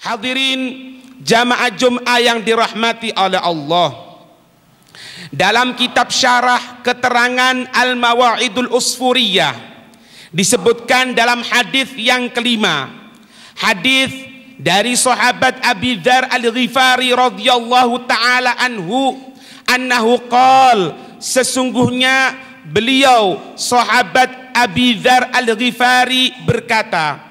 Hadirin jamaah Jum'ah yang dirahmati oleh Allah. Dalam kitab syarah keterangan Al-Mawa'idul Usfuriyah disebutkan dalam hadis yang kelima. Hadis dari sahabat Abi Dzar Al-Ghifari radhiyallahu taala anhu annahu qol sesungguhnya beliau sahabat Abi Dzar Al-Ghifari berkata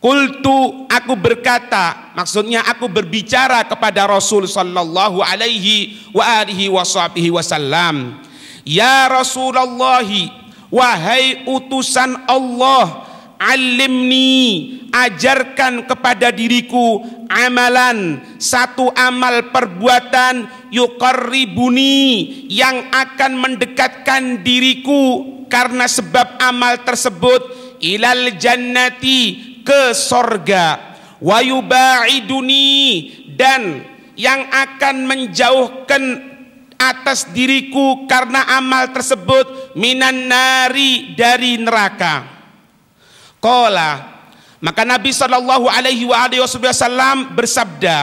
Kultu aku berkata, maksudnya aku berbicara kepada Rasul sallallahu alaihi wa alihi wasallam. Ya Rasulullah, wahai utusan Allah, alimni, ajarkan kepada diriku amalan, satu amal perbuatan yukarribuni yang akan mendekatkan diriku karena sebab amal tersebut ilal jannati ke sorga wayubaiduni dan yang akan menjauhkan atas diriku karena amal tersebut minan nari dari neraka. Kola maka Nabi saw bersabda,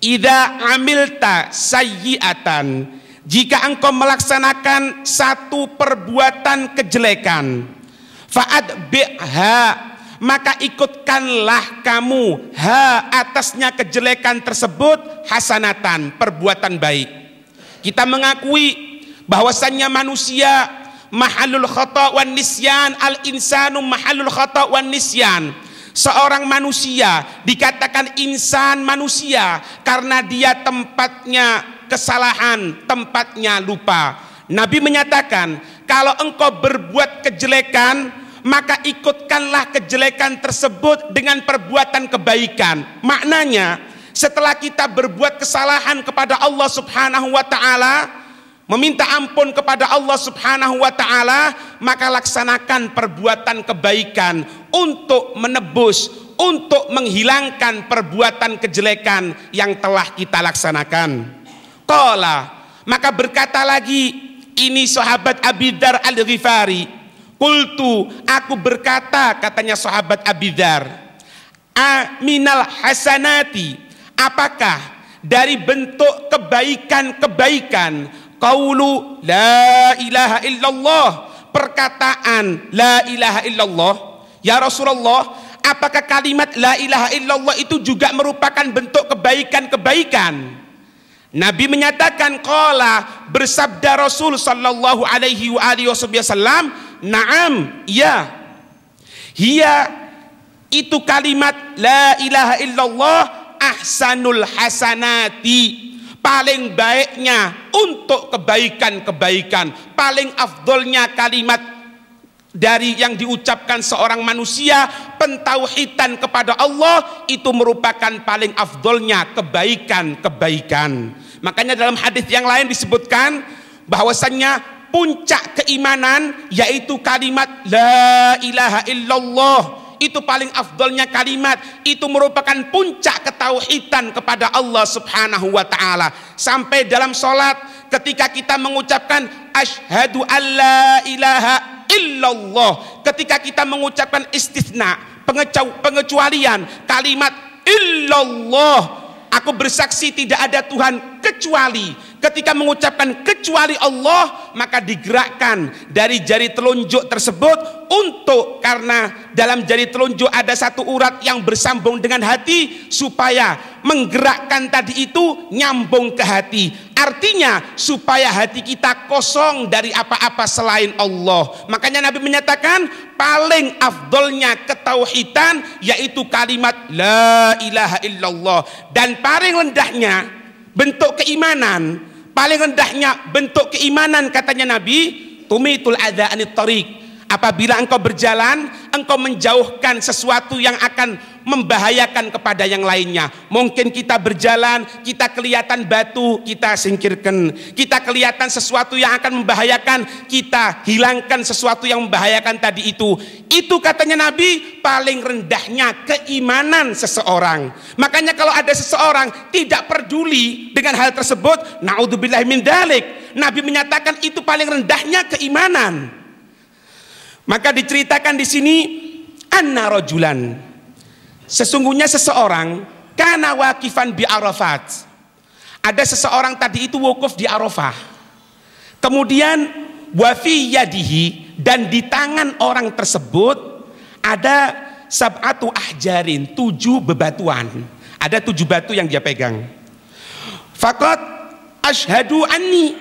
Ida amilta sayyiatan jika engkau melaksanakan satu perbuatan kejelekan, faad biha maka ikutkanlah kamu ha atasnya kejelekan tersebut hasanatan perbuatan baik kita mengakui bahwasannya manusia mahalul khata wan nisyan al insanu mahalul khata wan nisyan seorang manusia dikatakan insan manusia karena dia tempatnya kesalahan tempatnya lupa Nabi menyatakan kalau engkau berbuat kejelekan maka ikutkanlah kejelekan tersebut dengan perbuatan kebaikan. Maknanya, setelah kita berbuat kesalahan kepada Allah Subhanahu wa taala, meminta ampun kepada Allah Subhanahu wa taala, maka laksanakan perbuatan kebaikan untuk menebus, untuk menghilangkan perbuatan kejelekan yang telah kita laksanakan. Kola, maka berkata lagi ini sahabat Abidar Al-Ghifari, Kultu, aku berkata, katanya sahabat Abidar, Aminal hasanati, apakah dari bentuk kebaikan-kebaikan, kaulu la ilaha illallah, perkataan la ilaha illallah, ya Rasulullah, apakah kalimat la ilaha illallah itu juga merupakan bentuk kebaikan-kebaikan? Nabi menyatakan qala bersabda Rasul sallallahu alaihi wa alihi wasallam, "Na'am, ya." Hiya itu kalimat la ilaha illallah ahsanul hasanati. Paling baiknya untuk kebaikan-kebaikan, paling afdolnya kalimat dari yang diucapkan seorang manusia pentauhidan kepada Allah itu merupakan paling afdolnya kebaikan-kebaikan. Makanya dalam hadis yang lain disebutkan bahwasannya puncak keimanan yaitu kalimat la ilaha illallah itu paling afdolnya kalimat itu merupakan puncak ketauhidan kepada Allah Subhanahu wa taala sampai dalam sholat ketika kita mengucapkan ashadu alla ilaha illallah ketika kita mengucapkan istisna pengecualian kalimat illallah Aku bersaksi tidak ada Tuhan kecuali Ketika mengucapkan kecuali Allah, maka digerakkan dari jari telunjuk tersebut untuk karena dalam jari telunjuk ada satu urat yang bersambung dengan hati supaya menggerakkan tadi itu nyambung ke hati. Artinya supaya hati kita kosong dari apa-apa selain Allah. Makanya Nabi menyatakan paling afdolnya ketauhitan yaitu kalimat la ilaha illallah dan paling rendahnya bentuk keimanan paling rendahnya bentuk keimanan katanya Nabi tumitul adha anit apabila engkau berjalan engkau menjauhkan sesuatu yang akan membahayakan kepada yang lainnya. Mungkin kita berjalan, kita kelihatan batu, kita singkirkan. Kita kelihatan sesuatu yang akan membahayakan, kita hilangkan sesuatu yang membahayakan tadi itu. Itu katanya Nabi paling rendahnya keimanan seseorang. Makanya kalau ada seseorang tidak peduli dengan hal tersebut, naudzubillah min dalik. Nabi menyatakan itu paling rendahnya keimanan. Maka diceritakan di sini anna rojulan Sesungguhnya seseorang karena wakifan bi Arafat. Ada seseorang tadi itu wukuf di Arafah. Kemudian wafi yadihi dan di tangan orang tersebut ada sab'atu ahjarin, tujuh bebatuan. Ada tujuh batu yang dia pegang. Fakot ashadu anni.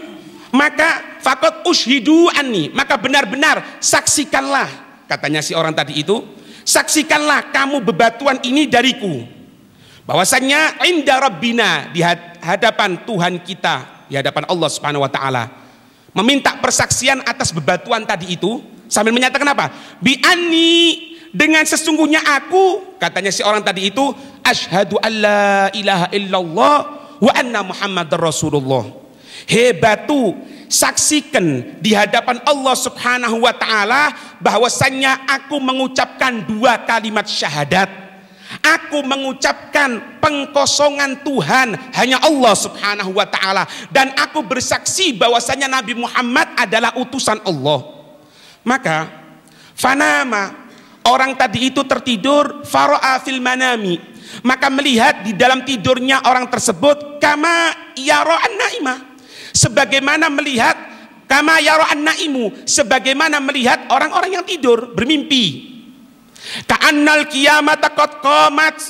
Maka fakot ushidu anni. Maka benar-benar saksikanlah. Katanya si orang tadi itu Saksikanlah kamu bebatuan ini dariku. Bahwasanya inda rabbina di hadapan Tuhan kita, di hadapan Allah Subhanahu wa taala. Meminta persaksian atas bebatuan tadi itu sambil menyatakan apa? Bi anni dengan sesungguhnya aku katanya si orang tadi itu asyhadu alla ilaha illallah wa anna muhammadar rasulullah. Hebatu saksikan di hadapan Allah Subhanahu wa taala bahwasanya aku mengucapkan dua kalimat syahadat. Aku mengucapkan pengkosongan Tuhan hanya Allah Subhanahu wa taala dan aku bersaksi bahwasanya Nabi Muhammad adalah utusan Allah. Maka fanama orang tadi itu tertidur faraa fil manami maka melihat di dalam tidurnya orang tersebut kama yaro naimah sebagaimana melihat kama yaro naimu sebagaimana melihat orang-orang yang tidur bermimpi ka'annal kiamat takot komat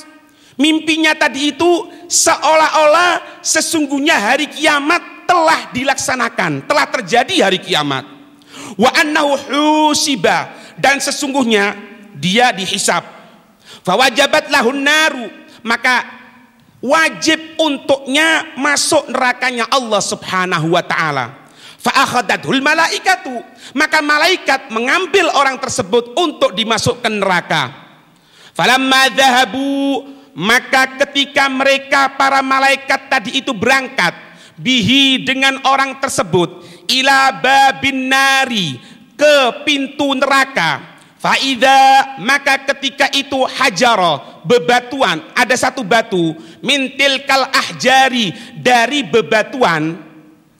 mimpinya tadi itu seolah-olah sesungguhnya hari kiamat telah dilaksanakan telah terjadi hari kiamat wa annahu husiba dan sesungguhnya dia dihisap fawajabat lahun naru maka wajib untuknya masuk nerakanya Allah Subhanahu wa taala. Fa'akhadathul malaikatu, maka malaikat mengambil orang tersebut untuk dimasukkan neraka. Falamma dhahabu, maka ketika mereka para malaikat tadi itu berangkat bihi dengan orang tersebut ila babin nari ke pintu neraka Faida maka ketika itu hajar bebatuan ada satu batu mintil kal ahjari dari bebatuan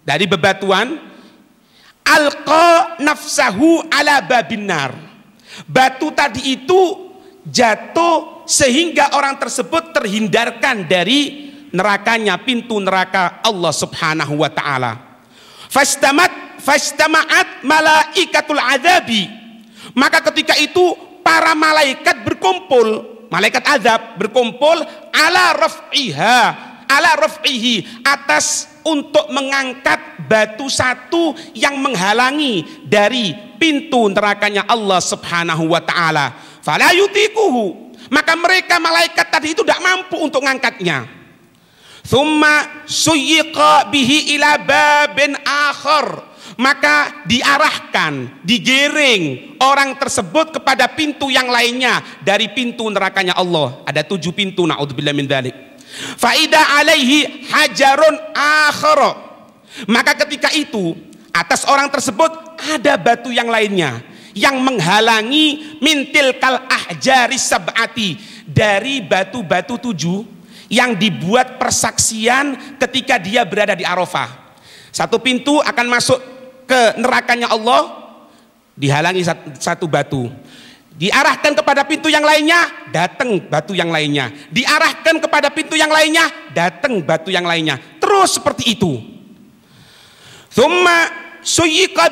dari bebatuan alqa nafsahu ala babinar batu tadi itu jatuh sehingga orang tersebut terhindarkan dari nerakanya pintu neraka Allah Subhanahu wa taala fastamat fastama'at malaikatul adabi maka ketika itu para malaikat berkumpul, malaikat azab berkumpul ala raf'iha, ala raf'ihi atas untuk mengangkat batu satu yang menghalangi dari pintu nerakanya Allah Subhanahu wa taala. Fala yutikuhu. Maka mereka malaikat tadi itu tidak mampu untuk mengangkatnya. Thumma suyiqa bihi ila babin akhar maka diarahkan, digiring orang tersebut kepada pintu yang lainnya dari pintu nerakanya Allah. Ada tujuh pintu, naudzubillah min dalik. Faida alaihi hajarun akhara. Maka ketika itu atas orang tersebut ada batu yang lainnya yang menghalangi mintil kal ahjari sabati dari batu-batu tujuh yang dibuat persaksian ketika dia berada di Arafah. Satu pintu akan masuk ke nerakanya Allah dihalangi satu batu diarahkan kepada pintu yang lainnya datang batu yang lainnya diarahkan kepada pintu yang lainnya datang batu yang lainnya terus seperti itu thumma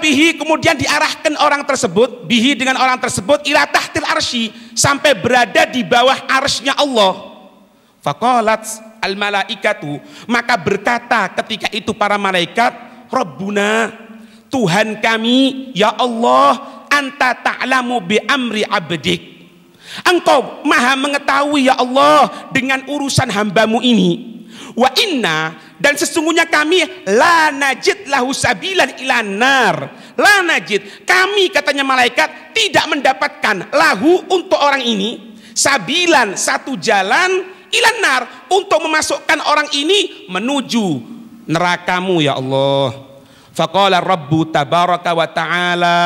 bihi kemudian diarahkan orang tersebut bihi dengan orang tersebut ila tahtil arsy sampai berada di bawah arsnya Allah faqalat al malaikatu maka berkata ketika itu para malaikat rabbuna Tuhan kami, ya Allah, anta ta'lamu bi amri abdik. Engkau maha mengetahui ya Allah dengan urusan hambamu ini. Wa inna dan sesungguhnya kami la najid lahu sabilan ilanar. La najid. Kami katanya malaikat tidak mendapatkan lahu untuk orang ini. Sabilan satu jalan ilanar untuk memasukkan orang ini menuju nerakamu ya Allah. Faqala Rabbu tabaraka wa ta'ala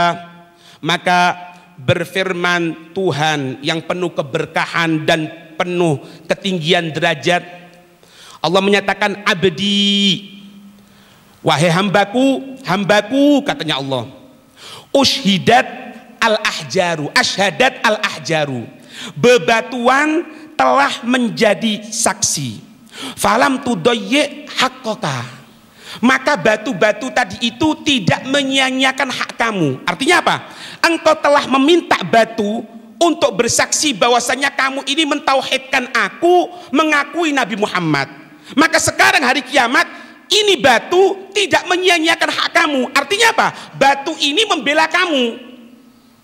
maka berfirman Tuhan yang penuh keberkahan dan penuh ketinggian derajat Allah menyatakan abdi wahai hambaku hambaku katanya Allah ushidat al-ahjaru ashadat al-ahjaru bebatuan telah menjadi saksi falam tudoye hakota maka batu-batu tadi itu tidak menyanyiakan hak kamu. Artinya apa? Engkau telah meminta batu untuk bersaksi bahwasanya kamu ini mentauhidkan aku, mengakui Nabi Muhammad. Maka sekarang hari kiamat ini batu tidak menyanyiakan hak kamu. Artinya apa? Batu ini membela kamu.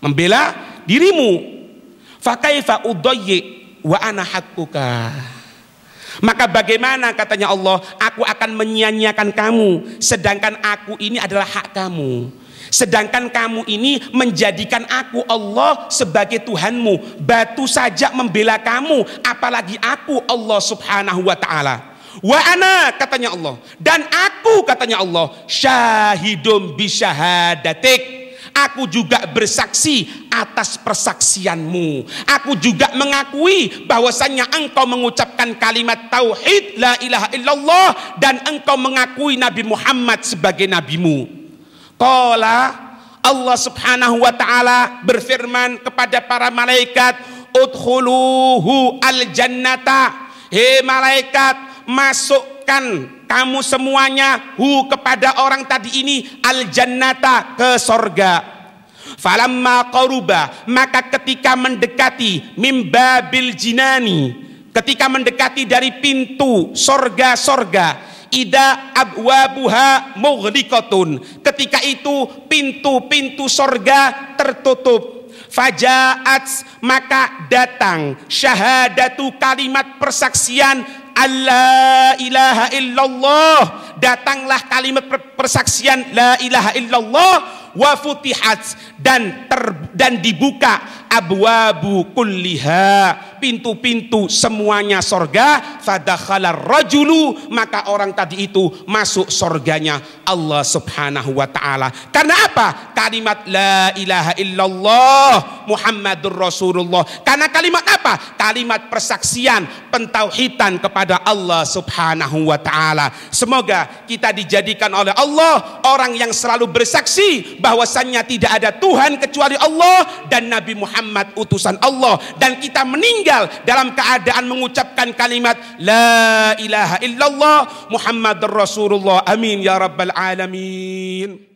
Membela dirimu. Fakaifa udayyi wa ana hakukah maka bagaimana katanya Allah, aku akan menyia-nyiakan kamu sedangkan aku ini adalah hak kamu. Sedangkan kamu ini menjadikan aku Allah sebagai Tuhanmu. Batu saja membela kamu, apalagi aku Allah Subhanahu wa taala. Wa ana katanya Allah dan aku katanya Allah syahidum bisyahadatih Aku juga bersaksi atas persaksianmu. Aku juga mengakui bahwasanya engkau mengucapkan kalimat tauhid la ilaha illallah dan engkau mengakui Nabi Muhammad sebagai nabimu. Qala Allah Subhanahu wa taala berfirman kepada para malaikat, "Udkhuluhu al-jannata." Hei malaikat, masuk masukkan kamu semuanya hu kepada orang tadi ini al jannata ke sorga. Falamma qaruba maka ketika mendekati mimbabil jinani ketika mendekati dari pintu sorga-sorga ida abwabuha mughliqatun ketika itu pintu-pintu sorga tertutup fajaat maka datang syahadatu kalimat persaksian Allah ilaha illallah datanglah kalimat persaksian la ilaha illallah wa futihat dan ter, dan dibuka abwabu kulliha pintu-pintu semuanya sorga fadakhala rajulu maka orang tadi itu masuk sorganya Allah subhanahu wa ta'ala karena apa? kalimat la ilaha illallah Muhammadur Rasulullah karena kalimat apa? kalimat persaksian pentauhitan kepada Allah subhanahu wa ta'ala semoga kita dijadikan oleh Allah orang yang selalu bersaksi bahwasannya tidak ada Tuhan kecuali Allah dan Nabi Muhammad utusan Allah dan kita meninggal meninggal dalam keadaan mengucapkan kalimat La ilaha illallah Muhammad Rasulullah Amin ya Rabbal Alamin